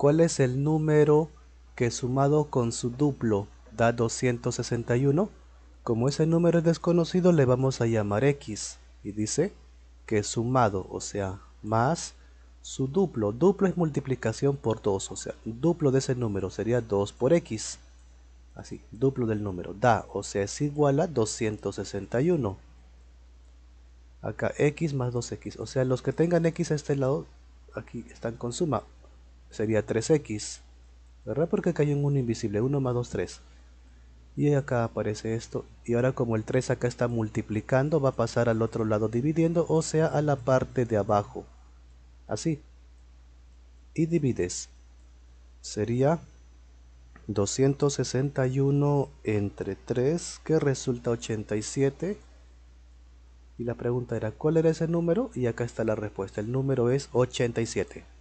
¿Cuál es el número que sumado con su duplo da 261? Como ese número es desconocido le vamos a llamar x y dice que sumado, o sea, más su duplo. Duplo es multiplicación por 2, o sea, duplo de ese número sería 2 por x. Así, duplo del número. Da, o sea, es igual a 261. Acá x más 2x, o sea, los que tengan x a este lado, aquí están con suma sería 3x, ¿verdad? Porque acá hay un 1 invisible, 1 más 2, 3. Y acá aparece esto. Y ahora como el 3 acá está multiplicando, va a pasar al otro lado dividiendo, o sea, a la parte de abajo. Así. Y divides. Sería 261 entre 3, que resulta 87. Y la pregunta era, ¿cuál era ese número? Y acá está la respuesta. El número es 87.